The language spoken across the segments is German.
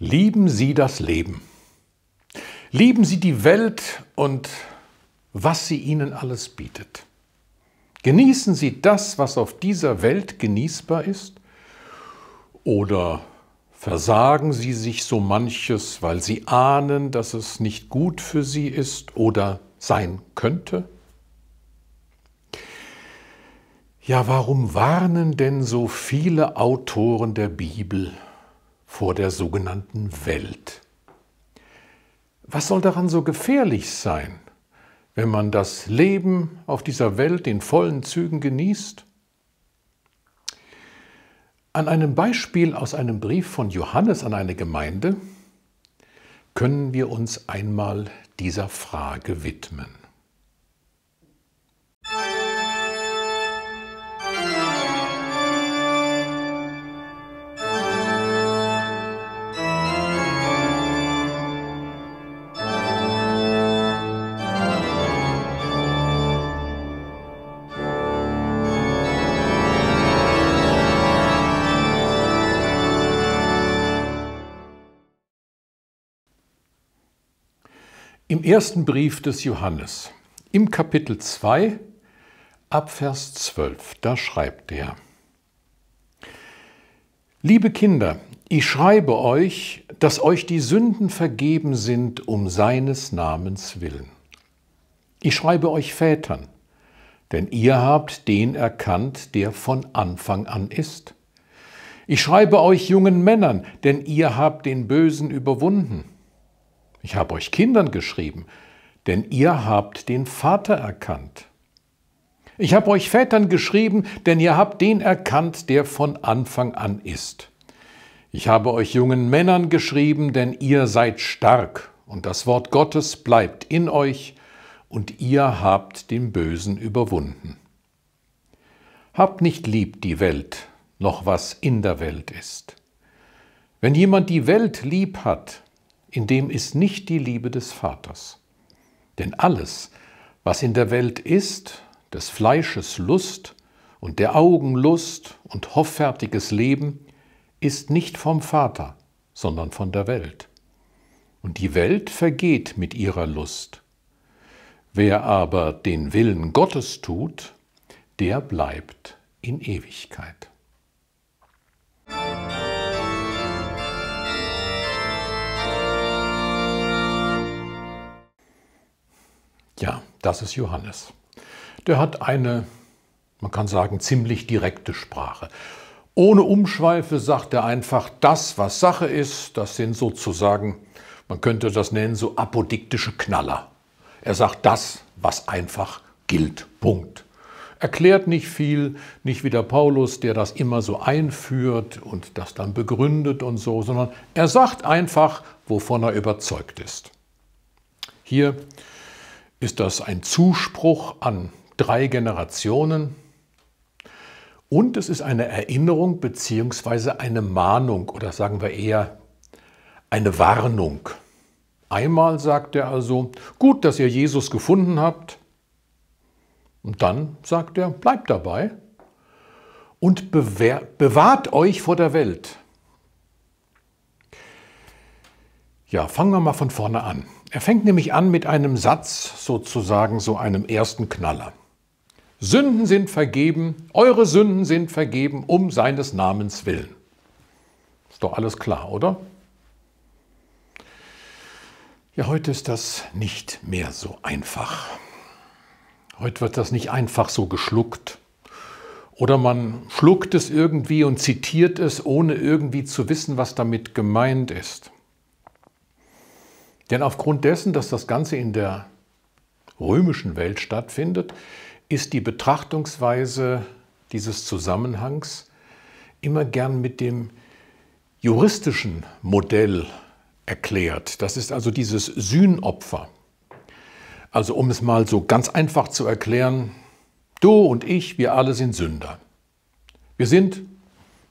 Lieben Sie das Leben. Lieben Sie die Welt und was sie Ihnen alles bietet. Genießen Sie das, was auf dieser Welt genießbar ist? Oder versagen Sie sich so manches, weil Sie ahnen, dass es nicht gut für Sie ist oder sein könnte? Ja, warum warnen denn so viele Autoren der Bibel vor der sogenannten Welt. Was soll daran so gefährlich sein, wenn man das Leben auf dieser Welt in vollen Zügen genießt? An einem Beispiel aus einem Brief von Johannes an eine Gemeinde können wir uns einmal dieser Frage widmen. Im ersten Brief des Johannes, im Kapitel 2, Abvers 12, da schreibt er, Liebe Kinder, ich schreibe euch, dass euch die Sünden vergeben sind um seines Namens willen. Ich schreibe euch Vätern, denn ihr habt den erkannt, der von Anfang an ist. Ich schreibe euch jungen Männern, denn ihr habt den Bösen überwunden. Ich habe euch Kindern geschrieben, denn ihr habt den Vater erkannt. Ich habe euch Vätern geschrieben, denn ihr habt den erkannt, der von Anfang an ist. Ich habe euch jungen Männern geschrieben, denn ihr seid stark und das Wort Gottes bleibt in euch und ihr habt den Bösen überwunden. Habt nicht lieb die Welt, noch was in der Welt ist. Wenn jemand die Welt lieb hat, in dem ist nicht die Liebe des Vaters. Denn alles, was in der Welt ist, des Fleisches Lust und der Augen Lust und hoffärtiges Leben, ist nicht vom Vater, sondern von der Welt. Und die Welt vergeht mit ihrer Lust. Wer aber den Willen Gottes tut, der bleibt in Ewigkeit. Ja, das ist Johannes. Der hat eine, man kann sagen, ziemlich direkte Sprache. Ohne Umschweife sagt er einfach das, was Sache ist. Das sind sozusagen, man könnte das nennen, so apodiktische Knaller. Er sagt das, was einfach gilt. Punkt. Erklärt nicht viel, nicht wie der Paulus, der das immer so einführt und das dann begründet und so, sondern er sagt einfach, wovon er überzeugt ist. Hier ist das ein Zuspruch an drei Generationen? Und es ist eine Erinnerung bzw. eine Mahnung oder sagen wir eher eine Warnung. Einmal sagt er also, gut, dass ihr Jesus gefunden habt. Und dann sagt er, bleibt dabei und bewahrt euch vor der Welt. Ja, fangen wir mal von vorne an. Er fängt nämlich an mit einem Satz, sozusagen so einem ersten Knaller. Sünden sind vergeben, eure Sünden sind vergeben um seines Namens willen. Ist doch alles klar, oder? Ja, heute ist das nicht mehr so einfach. Heute wird das nicht einfach so geschluckt. Oder man schluckt es irgendwie und zitiert es, ohne irgendwie zu wissen, was damit gemeint ist. Denn aufgrund dessen, dass das Ganze in der römischen Welt stattfindet, ist die Betrachtungsweise dieses Zusammenhangs immer gern mit dem juristischen Modell erklärt. Das ist also dieses Sühnopfer. Also um es mal so ganz einfach zu erklären, du und ich, wir alle sind Sünder. Wir sind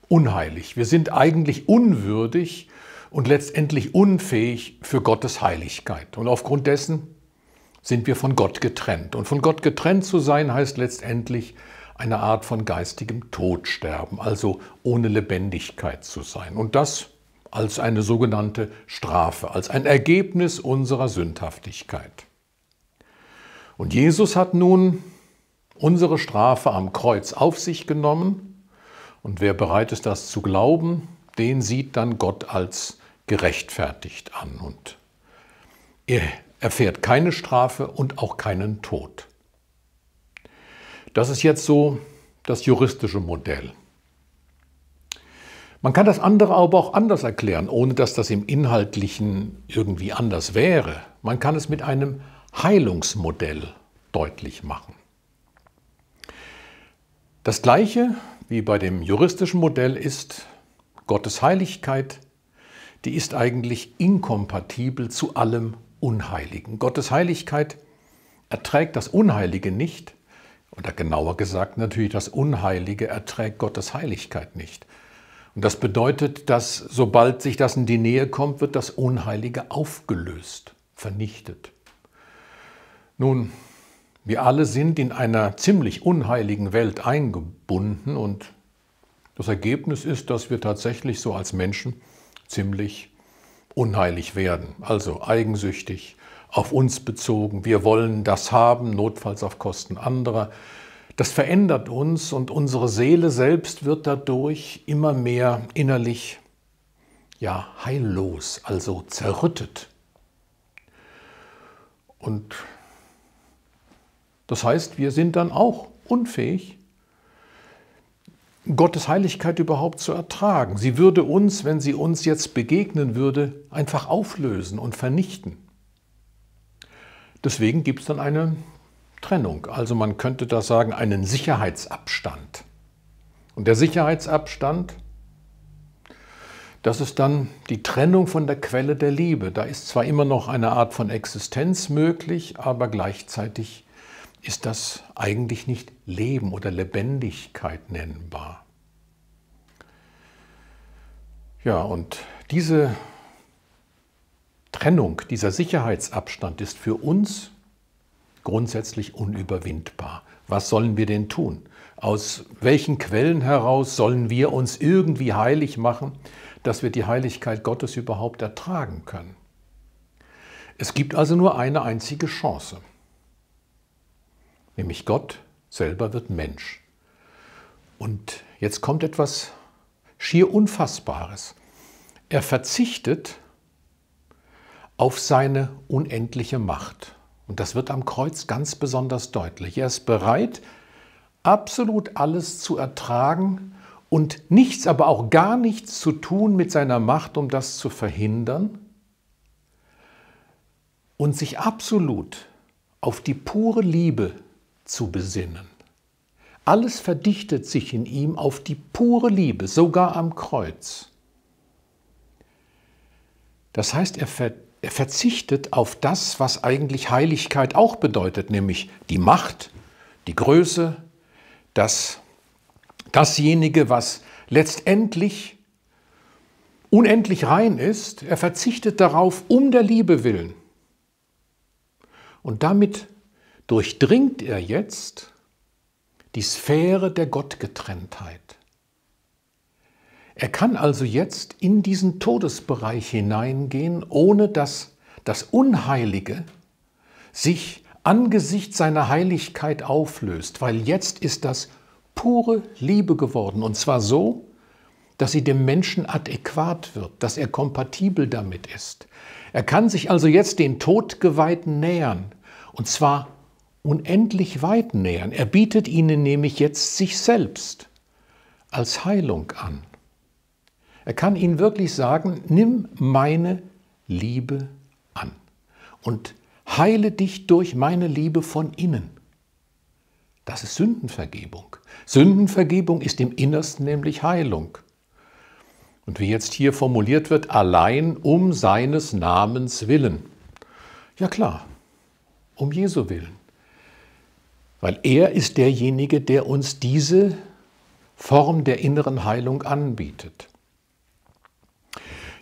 unheilig, wir sind eigentlich unwürdig, und letztendlich unfähig für Gottes Heiligkeit. Und aufgrund dessen sind wir von Gott getrennt. Und von Gott getrennt zu sein heißt letztendlich eine Art von geistigem Todsterben, also ohne Lebendigkeit zu sein. Und das als eine sogenannte Strafe, als ein Ergebnis unserer Sündhaftigkeit. Und Jesus hat nun unsere Strafe am Kreuz auf sich genommen. Und wer bereit ist, das zu glauben, den sieht dann Gott als gerechtfertigt an und er erfährt keine Strafe und auch keinen Tod. Das ist jetzt so das juristische Modell. Man kann das andere aber auch anders erklären, ohne dass das im Inhaltlichen irgendwie anders wäre. Man kann es mit einem Heilungsmodell deutlich machen. Das gleiche wie bei dem juristischen Modell ist Gottes Heiligkeit, die ist eigentlich inkompatibel zu allem Unheiligen. Gottes Heiligkeit erträgt das Unheilige nicht, oder genauer gesagt natürlich das Unheilige erträgt Gottes Heiligkeit nicht. Und das bedeutet, dass sobald sich das in die Nähe kommt, wird das Unheilige aufgelöst, vernichtet. Nun, wir alle sind in einer ziemlich unheiligen Welt eingebunden und das Ergebnis ist, dass wir tatsächlich so als Menschen ziemlich unheilig werden, also eigensüchtig, auf uns bezogen. Wir wollen das haben, notfalls auf Kosten anderer. Das verändert uns und unsere Seele selbst wird dadurch immer mehr innerlich, ja, heillos, also zerrüttet. Und das heißt, wir sind dann auch unfähig, Gottes Heiligkeit überhaupt zu ertragen. Sie würde uns, wenn sie uns jetzt begegnen würde, einfach auflösen und vernichten. Deswegen gibt es dann eine Trennung. Also man könnte da sagen, einen Sicherheitsabstand. Und der Sicherheitsabstand, das ist dann die Trennung von der Quelle der Liebe. Da ist zwar immer noch eine Art von Existenz möglich, aber gleichzeitig ist das eigentlich nicht Leben oder Lebendigkeit nennbar. Ja, und diese Trennung, dieser Sicherheitsabstand ist für uns grundsätzlich unüberwindbar. Was sollen wir denn tun? Aus welchen Quellen heraus sollen wir uns irgendwie heilig machen, dass wir die Heiligkeit Gottes überhaupt ertragen können? Es gibt also nur eine einzige Chance nämlich Gott selber wird Mensch. Und jetzt kommt etwas schier Unfassbares. Er verzichtet auf seine unendliche Macht. Und das wird am Kreuz ganz besonders deutlich. Er ist bereit, absolut alles zu ertragen und nichts, aber auch gar nichts zu tun mit seiner Macht, um das zu verhindern. Und sich absolut auf die pure Liebe zu besinnen. Alles verdichtet sich in ihm auf die pure Liebe, sogar am Kreuz. Das heißt, er, ver er verzichtet auf das, was eigentlich Heiligkeit auch bedeutet, nämlich die Macht, die Größe, das, dasjenige, was letztendlich unendlich rein ist. Er verzichtet darauf um der Liebe willen. Und damit durchdringt er jetzt die Sphäre der Gottgetrenntheit. Er kann also jetzt in diesen Todesbereich hineingehen, ohne dass das Unheilige sich angesichts seiner Heiligkeit auflöst, weil jetzt ist das pure Liebe geworden und zwar so, dass sie dem Menschen adäquat wird, dass er kompatibel damit ist. Er kann sich also jetzt den Todgeweihten nähern und zwar unendlich weit nähern. Er bietet ihnen nämlich jetzt sich selbst als Heilung an. Er kann ihnen wirklich sagen, nimm meine Liebe an und heile dich durch meine Liebe von innen. Das ist Sündenvergebung. Sündenvergebung ist im Innersten nämlich Heilung. Und wie jetzt hier formuliert wird, allein um seines Namens willen. Ja klar, um Jesu willen. Weil er ist derjenige, der uns diese Form der inneren Heilung anbietet.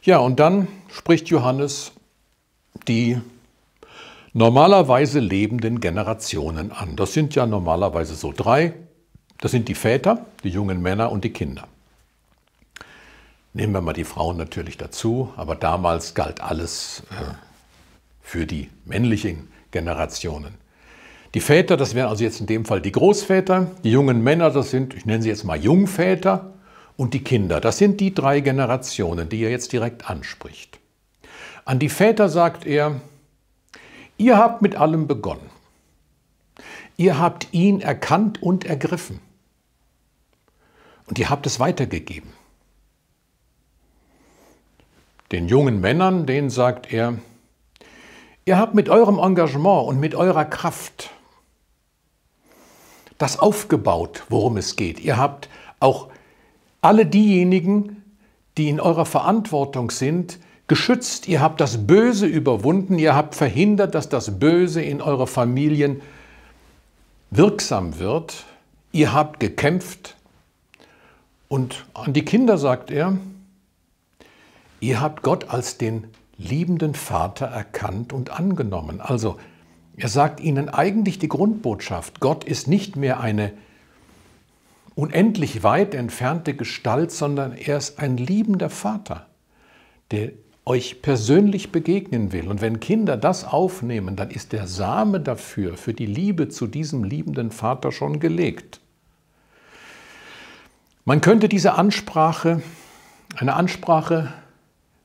Ja, und dann spricht Johannes die normalerweise lebenden Generationen an. Das sind ja normalerweise so drei. Das sind die Väter, die jungen Männer und die Kinder. Nehmen wir mal die Frauen natürlich dazu, aber damals galt alles äh, für die männlichen Generationen. Die Väter, das wären also jetzt in dem Fall die Großväter, die jungen Männer, das sind, ich nenne sie jetzt mal Jungväter, und die Kinder, das sind die drei Generationen, die er jetzt direkt anspricht. An die Väter sagt er, ihr habt mit allem begonnen. Ihr habt ihn erkannt und ergriffen. Und ihr habt es weitergegeben. Den jungen Männern, denen sagt er, ihr habt mit eurem Engagement und mit eurer Kraft das aufgebaut, worum es geht. Ihr habt auch alle diejenigen, die in eurer Verantwortung sind, geschützt. Ihr habt das Böse überwunden. Ihr habt verhindert, dass das Böse in eurer Familien wirksam wird. Ihr habt gekämpft. Und an die Kinder sagt er, ihr habt Gott als den liebenden Vater erkannt und angenommen. Also er sagt ihnen eigentlich die Grundbotschaft, Gott ist nicht mehr eine unendlich weit entfernte Gestalt, sondern er ist ein liebender Vater, der euch persönlich begegnen will. Und wenn Kinder das aufnehmen, dann ist der Same dafür, für die Liebe zu diesem liebenden Vater schon gelegt. Man könnte diese Ansprache eine Ansprache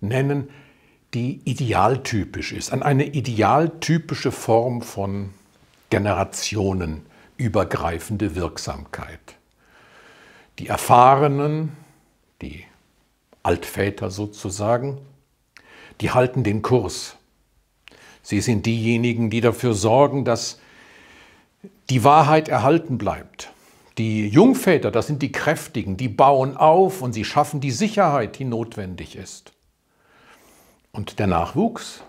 nennen, die idealtypisch ist, an eine idealtypische Form von generationenübergreifende Wirksamkeit. Die Erfahrenen, die Altväter sozusagen, die halten den Kurs. Sie sind diejenigen, die dafür sorgen, dass die Wahrheit erhalten bleibt. Die Jungväter, das sind die Kräftigen, die bauen auf und sie schaffen die Sicherheit, die notwendig ist. Und der Nachwuchs,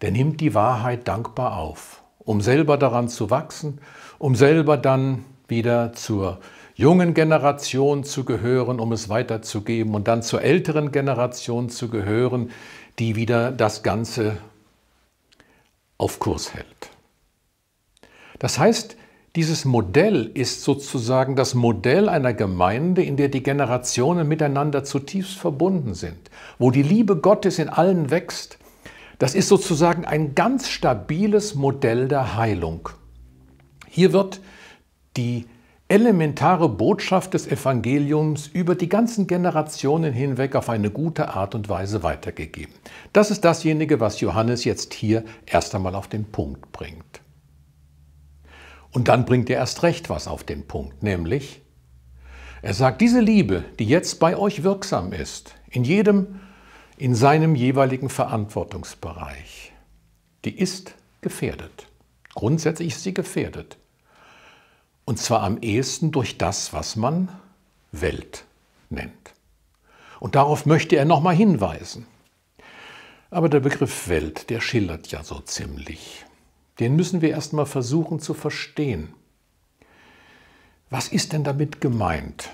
der nimmt die Wahrheit dankbar auf, um selber daran zu wachsen, um selber dann wieder zur jungen Generation zu gehören, um es weiterzugeben und dann zur älteren Generation zu gehören, die wieder das Ganze auf Kurs hält. Das heißt, dieses Modell ist sozusagen das Modell einer Gemeinde, in der die Generationen miteinander zutiefst verbunden sind, wo die Liebe Gottes in allen wächst. Das ist sozusagen ein ganz stabiles Modell der Heilung. Hier wird die elementare Botschaft des Evangeliums über die ganzen Generationen hinweg auf eine gute Art und Weise weitergegeben. Das ist dasjenige, was Johannes jetzt hier erst einmal auf den Punkt bringt. Und dann bringt er erst recht was auf den Punkt, nämlich, er sagt, diese Liebe, die jetzt bei euch wirksam ist, in jedem, in seinem jeweiligen Verantwortungsbereich, die ist gefährdet. Grundsätzlich ist sie gefährdet. Und zwar am ehesten durch das, was man Welt nennt. Und darauf möchte er nochmal hinweisen. Aber der Begriff Welt, der schillert ja so ziemlich. Den müssen wir erstmal versuchen zu verstehen. Was ist denn damit gemeint?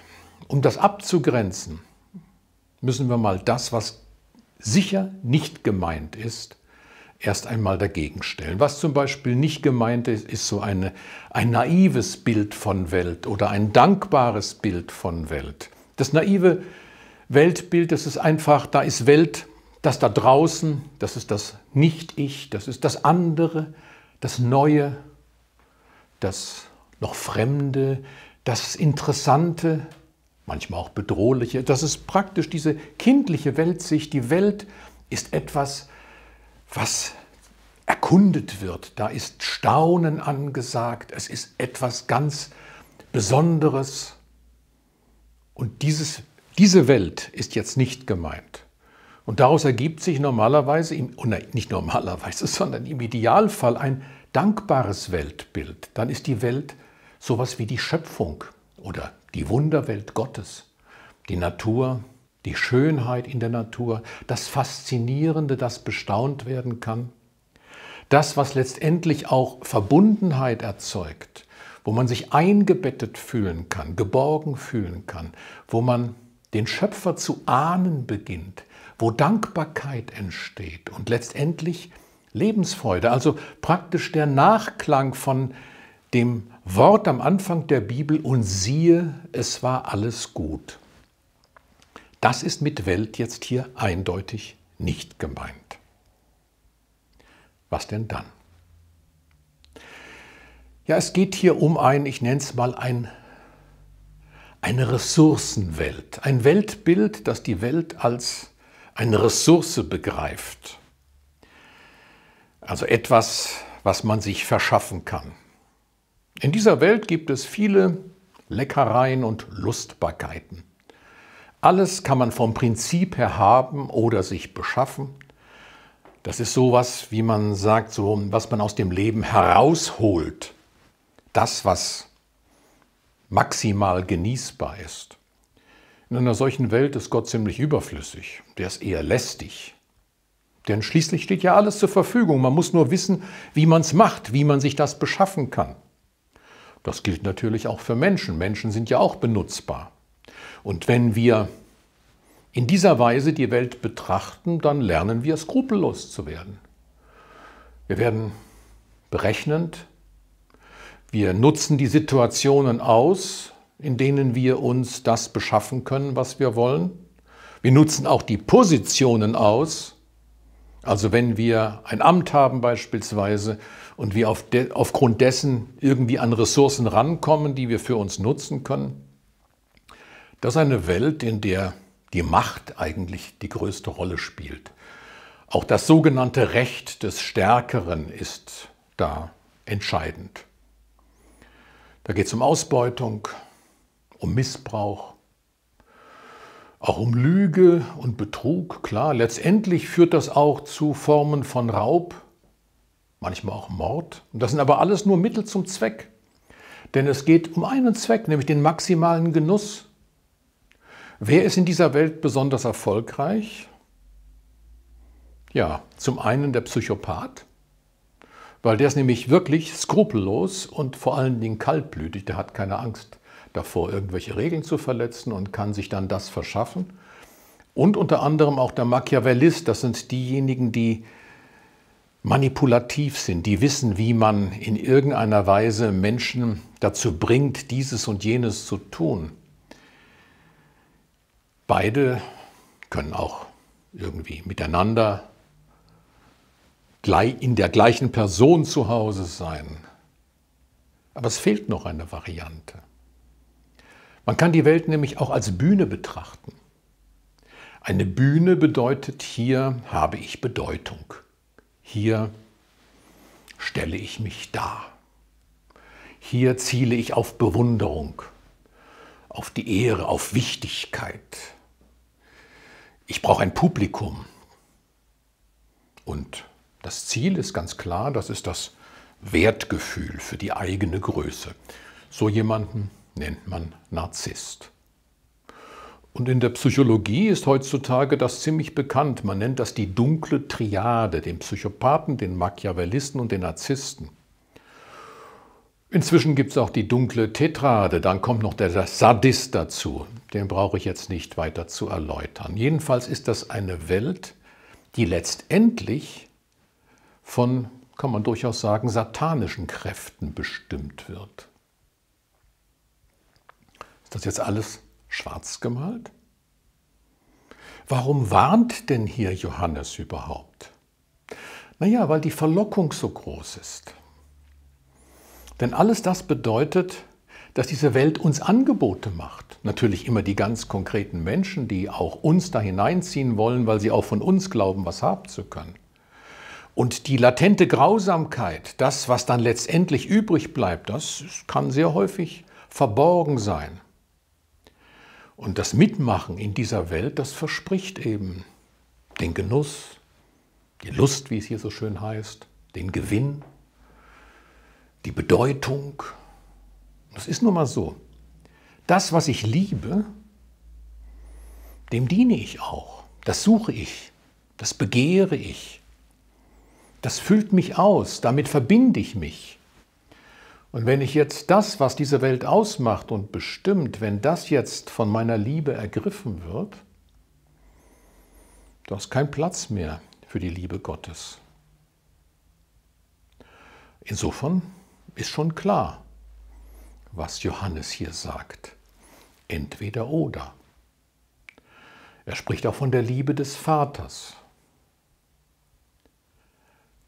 Um das abzugrenzen, müssen wir mal das, was sicher nicht gemeint ist, erst einmal dagegen stellen. Was zum Beispiel nicht gemeint ist, ist so eine, ein naives Bild von Welt oder ein dankbares Bild von Welt. Das naive Weltbild, das ist einfach, da ist Welt, das da draußen, das ist das Nicht-Ich, das ist das andere, das Neue, das noch Fremde, das Interessante, manchmal auch Bedrohliche. Das ist praktisch diese kindliche Weltsicht. Die Welt ist etwas, was erkundet wird. Da ist Staunen angesagt. Es ist etwas ganz Besonderes. Und dieses, diese Welt ist jetzt nicht gemeint. Und daraus ergibt sich normalerweise, oh nicht normalerweise, sondern im Idealfall ein dankbares Weltbild. Dann ist die Welt sowas wie die Schöpfung oder die Wunderwelt Gottes, die Natur, die Schönheit in der Natur, das Faszinierende, das bestaunt werden kann. Das, was letztendlich auch Verbundenheit erzeugt, wo man sich eingebettet fühlen kann, geborgen fühlen kann, wo man den Schöpfer zu ahnen beginnt, wo Dankbarkeit entsteht und letztendlich Lebensfreude, also praktisch der Nachklang von dem Wort am Anfang der Bibel und siehe, es war alles gut. Das ist mit Welt jetzt hier eindeutig nicht gemeint. Was denn dann? Ja, es geht hier um ein, ich nenne es mal ein, eine Ressourcenwelt, ein Weltbild, das die Welt als eine Ressource begreift. Also etwas, was man sich verschaffen kann. In dieser Welt gibt es viele Leckereien und Lustbarkeiten. Alles kann man vom Prinzip her haben oder sich beschaffen. Das ist sowas, wie man sagt, so was man aus dem Leben herausholt. Das, was maximal genießbar ist. In einer solchen Welt ist Gott ziemlich überflüssig. Der ist eher lästig. Denn schließlich steht ja alles zur Verfügung. Man muss nur wissen, wie man es macht, wie man sich das beschaffen kann. Das gilt natürlich auch für Menschen. Menschen sind ja auch benutzbar. Und wenn wir in dieser Weise die Welt betrachten, dann lernen wir skrupellos zu werden. Wir werden berechnend, wir nutzen die Situationen aus, in denen wir uns das beschaffen können, was wir wollen. Wir nutzen auch die Positionen aus. Also wenn wir ein Amt haben beispielsweise und wir auf de aufgrund dessen irgendwie an Ressourcen rankommen, die wir für uns nutzen können. Das ist eine Welt, in der die Macht eigentlich die größte Rolle spielt. Auch das sogenannte Recht des Stärkeren ist da entscheidend. Da geht es um Ausbeutung, um Missbrauch, auch um Lüge und Betrug, klar. Letztendlich führt das auch zu Formen von Raub, manchmal auch Mord. Und das sind aber alles nur Mittel zum Zweck. Denn es geht um einen Zweck, nämlich den maximalen Genuss. Wer ist in dieser Welt besonders erfolgreich? Ja, zum einen der Psychopath, weil der ist nämlich wirklich skrupellos und vor allen Dingen kaltblütig, der hat keine Angst davor, irgendwelche Regeln zu verletzen und kann sich dann das verschaffen. Und unter anderem auch der Machiavellist, das sind diejenigen, die manipulativ sind, die wissen, wie man in irgendeiner Weise Menschen dazu bringt, dieses und jenes zu tun. Beide können auch irgendwie miteinander in der gleichen Person zu Hause sein. Aber es fehlt noch eine Variante. Man kann die Welt nämlich auch als Bühne betrachten. Eine Bühne bedeutet, hier habe ich Bedeutung. Hier stelle ich mich dar. Hier ziele ich auf Bewunderung, auf die Ehre, auf Wichtigkeit. Ich brauche ein Publikum. Und das Ziel ist ganz klar, das ist das Wertgefühl für die eigene Größe. So jemanden nennt man Narzisst. Und in der Psychologie ist heutzutage das ziemlich bekannt. Man nennt das die dunkle Triade, den Psychopathen, den Machiavellisten und den Narzissten. Inzwischen gibt es auch die dunkle Tetrade, dann kommt noch der Sadist dazu. Den brauche ich jetzt nicht weiter zu erläutern. Jedenfalls ist das eine Welt, die letztendlich von, kann man durchaus sagen, satanischen Kräften bestimmt wird. Ist das jetzt alles schwarz gemalt? Warum warnt denn hier Johannes überhaupt? Naja, weil die Verlockung so groß ist. Denn alles das bedeutet, dass diese Welt uns Angebote macht. Natürlich immer die ganz konkreten Menschen, die auch uns da hineinziehen wollen, weil sie auch von uns glauben, was haben zu können. Und die latente Grausamkeit, das, was dann letztendlich übrig bleibt, das kann sehr häufig verborgen sein. Und das Mitmachen in dieser Welt, das verspricht eben den Genuss, die Lust, wie es hier so schön heißt, den Gewinn, die Bedeutung. Das ist nun mal so. Das, was ich liebe, dem diene ich auch. Das suche ich. Das begehre ich. Das füllt mich aus. Damit verbinde ich mich. Und wenn ich jetzt das, was diese Welt ausmacht und bestimmt, wenn das jetzt von meiner Liebe ergriffen wird, da ist kein Platz mehr für die Liebe Gottes. Insofern ist schon klar, was Johannes hier sagt. Entweder oder. Er spricht auch von der Liebe des Vaters.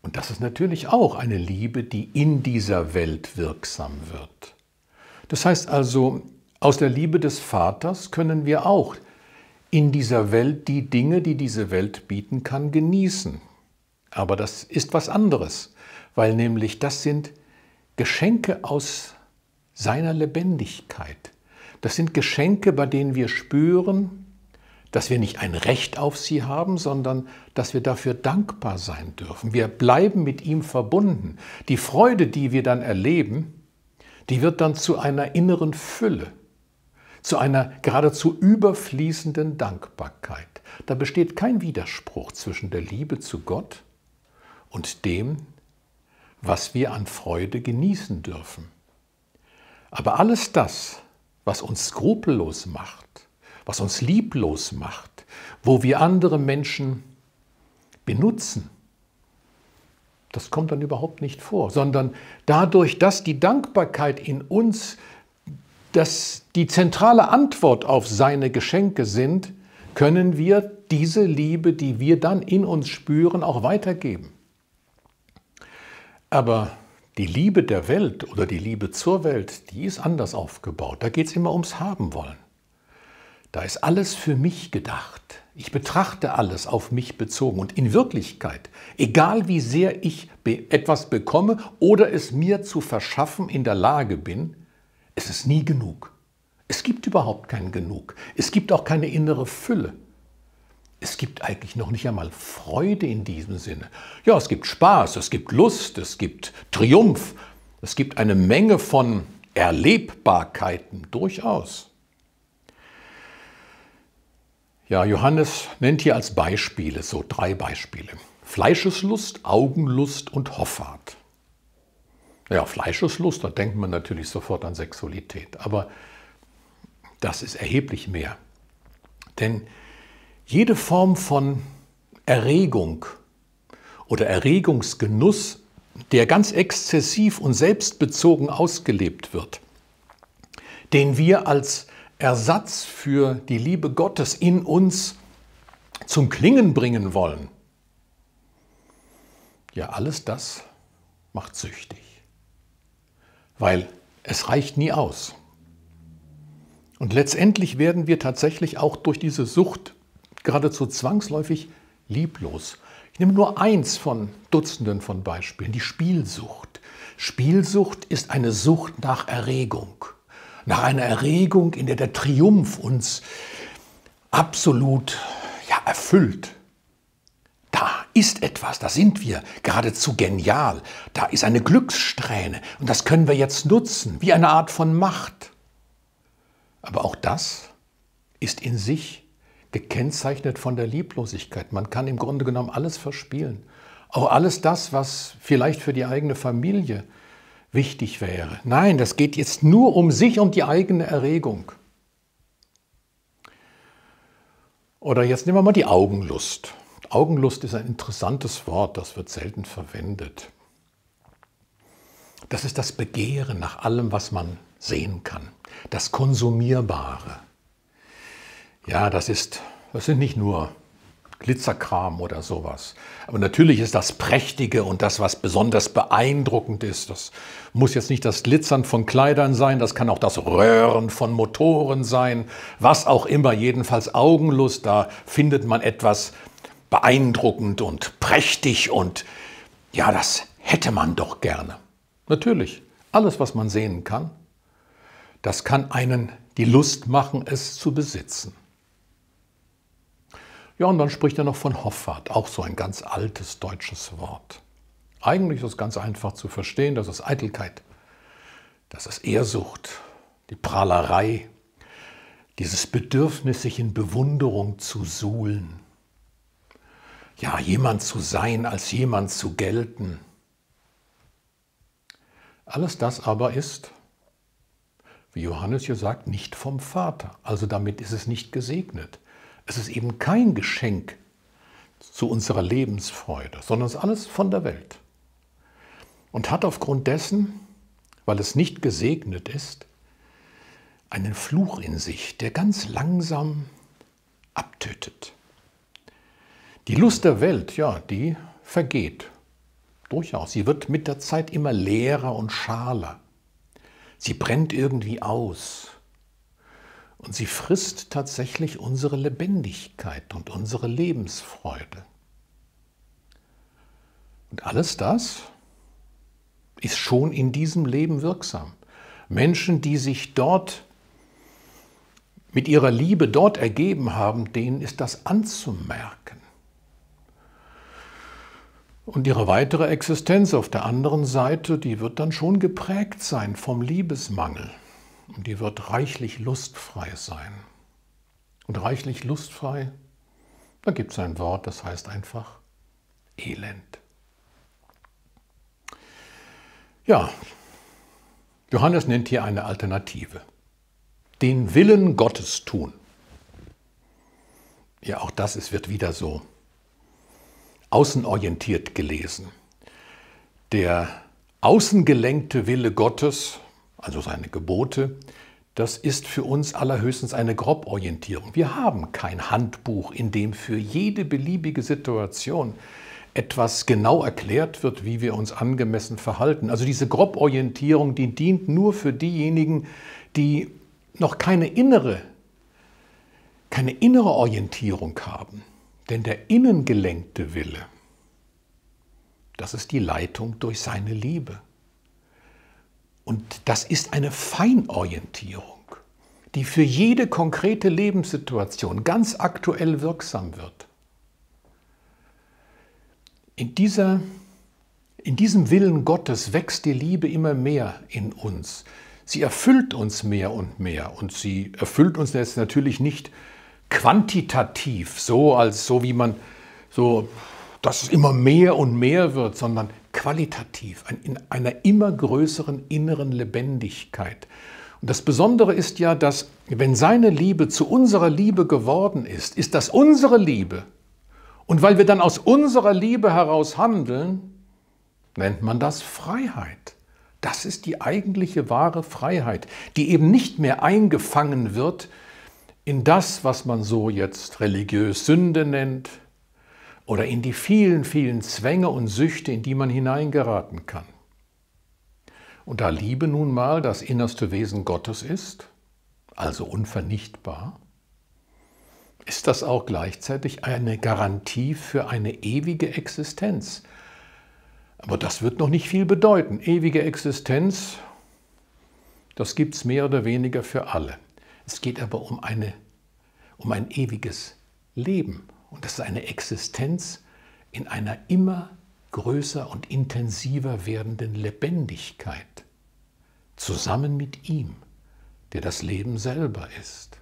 Und das ist natürlich auch eine Liebe, die in dieser Welt wirksam wird. Das heißt also, aus der Liebe des Vaters können wir auch in dieser Welt die Dinge, die diese Welt bieten kann, genießen. Aber das ist was anderes, weil nämlich das sind Geschenke aus seiner Lebendigkeit. Das sind Geschenke, bei denen wir spüren, dass wir nicht ein Recht auf sie haben, sondern dass wir dafür dankbar sein dürfen. Wir bleiben mit ihm verbunden. Die Freude, die wir dann erleben, die wird dann zu einer inneren Fülle, zu einer geradezu überfließenden Dankbarkeit. Da besteht kein Widerspruch zwischen der Liebe zu Gott und dem, was wir an Freude genießen dürfen. Aber alles das, was uns skrupellos macht, was uns lieblos macht, wo wir andere Menschen benutzen. Das kommt dann überhaupt nicht vor, sondern dadurch, dass die Dankbarkeit in uns dass die zentrale Antwort auf seine Geschenke sind, können wir diese Liebe, die wir dann in uns spüren, auch weitergeben. Aber die Liebe der Welt oder die Liebe zur Welt, die ist anders aufgebaut. Da geht es immer ums Haben wollen. Da ist alles für mich gedacht. Ich betrachte alles auf mich bezogen. Und in Wirklichkeit, egal wie sehr ich etwas bekomme oder es mir zu verschaffen in der Lage bin, es ist nie genug. Es gibt überhaupt kein Genug. Es gibt auch keine innere Fülle. Es gibt eigentlich noch nicht einmal Freude in diesem Sinne. Ja, es gibt Spaß, es gibt Lust, es gibt Triumph, es gibt eine Menge von Erlebbarkeiten durchaus. Ja, Johannes nennt hier als Beispiele so drei Beispiele. Fleischeslust, Augenlust und Hoffart. Ja, Fleischeslust, da denkt man natürlich sofort an Sexualität, aber das ist erheblich mehr. Denn jede Form von Erregung oder Erregungsgenuss, der ganz exzessiv und selbstbezogen ausgelebt wird, den wir als Ersatz für die Liebe Gottes in uns zum Klingen bringen wollen, ja, alles das macht süchtig, weil es reicht nie aus. Und letztendlich werden wir tatsächlich auch durch diese Sucht geradezu zwangsläufig lieblos. Ich nehme nur eins von Dutzenden von Beispielen, die Spielsucht. Spielsucht ist eine Sucht nach Erregung nach einer Erregung, in der der Triumph uns absolut ja, erfüllt. Da ist etwas, da sind wir geradezu genial, da ist eine Glückssträhne und das können wir jetzt nutzen, wie eine Art von Macht. Aber auch das ist in sich gekennzeichnet von der Lieblosigkeit. Man kann im Grunde genommen alles verspielen. Auch alles das, was vielleicht für die eigene Familie wichtig wäre. Nein, das geht jetzt nur um sich, und die eigene Erregung. Oder jetzt nehmen wir mal die Augenlust. Augenlust ist ein interessantes Wort, das wird selten verwendet. Das ist das Begehren nach allem, was man sehen kann. Das Konsumierbare. Ja, das ist, das sind nicht nur Glitzerkram oder sowas. Aber natürlich ist das Prächtige und das, was besonders beeindruckend ist, das muss jetzt nicht das Glitzern von Kleidern sein, das kann auch das Röhren von Motoren sein, was auch immer, jedenfalls Augenlust, da findet man etwas beeindruckend und prächtig und ja, das hätte man doch gerne. Natürlich, alles, was man sehen kann, das kann einen die Lust machen, es zu besitzen. Ja, und dann spricht er noch von Hoffart, auch so ein ganz altes deutsches Wort. Eigentlich ist es ganz einfach zu verstehen, dass es Eitelkeit, dass es Ehrsucht, die Prahlerei, dieses Bedürfnis, sich in Bewunderung zu suhlen. Ja, jemand zu sein, als jemand zu gelten. Alles das aber ist, wie Johannes hier sagt, nicht vom Vater. Also damit ist es nicht gesegnet. Es ist eben kein Geschenk zu unserer Lebensfreude, sondern es ist alles von der Welt. Und hat aufgrund dessen, weil es nicht gesegnet ist, einen Fluch in sich, der ganz langsam abtötet. Die Lust der Welt, ja, die vergeht. Durchaus. Sie wird mit der Zeit immer leerer und schaler. Sie brennt irgendwie aus. Und sie frisst tatsächlich unsere Lebendigkeit und unsere Lebensfreude. Und alles das ist schon in diesem Leben wirksam. Menschen, die sich dort mit ihrer Liebe dort ergeben haben, denen ist das anzumerken. Und ihre weitere Existenz auf der anderen Seite, die wird dann schon geprägt sein vom Liebesmangel und die wird reichlich lustfrei sein. Und reichlich lustfrei, da gibt es ein Wort, das heißt einfach Elend. Ja, Johannes nennt hier eine Alternative. Den Willen Gottes tun. Ja, auch das ist, wird wieder so außenorientiert gelesen. Der außengelenkte Wille Gottes also seine Gebote, das ist für uns allerhöchstens eine Groborientierung. Wir haben kein Handbuch, in dem für jede beliebige Situation etwas genau erklärt wird, wie wir uns angemessen verhalten. Also diese Groborientierung, die dient nur für diejenigen, die noch keine innere, keine innere Orientierung haben. Denn der innengelenkte Wille, das ist die Leitung durch seine Liebe. Und das ist eine Feinorientierung, die für jede konkrete Lebenssituation ganz aktuell wirksam wird. In, dieser, in diesem Willen Gottes wächst die Liebe immer mehr in uns. Sie erfüllt uns mehr und mehr und sie erfüllt uns jetzt natürlich nicht quantitativ, so als so wie man so, dass es immer mehr und mehr wird, sondern qualitativ, in einer immer größeren inneren Lebendigkeit. Und das Besondere ist ja, dass wenn seine Liebe zu unserer Liebe geworden ist, ist das unsere Liebe. Und weil wir dann aus unserer Liebe heraus handeln, nennt man das Freiheit. Das ist die eigentliche wahre Freiheit, die eben nicht mehr eingefangen wird in das, was man so jetzt religiös Sünde nennt, oder in die vielen, vielen Zwänge und Süchte, in die man hineingeraten kann. Und da Liebe nun mal das innerste Wesen Gottes ist, also unvernichtbar, ist das auch gleichzeitig eine Garantie für eine ewige Existenz. Aber das wird noch nicht viel bedeuten. Ewige Existenz, das gibt es mehr oder weniger für alle. Es geht aber um, eine, um ein ewiges Leben. Und das ist eine Existenz in einer immer größer und intensiver werdenden Lebendigkeit, zusammen mit ihm, der das Leben selber ist.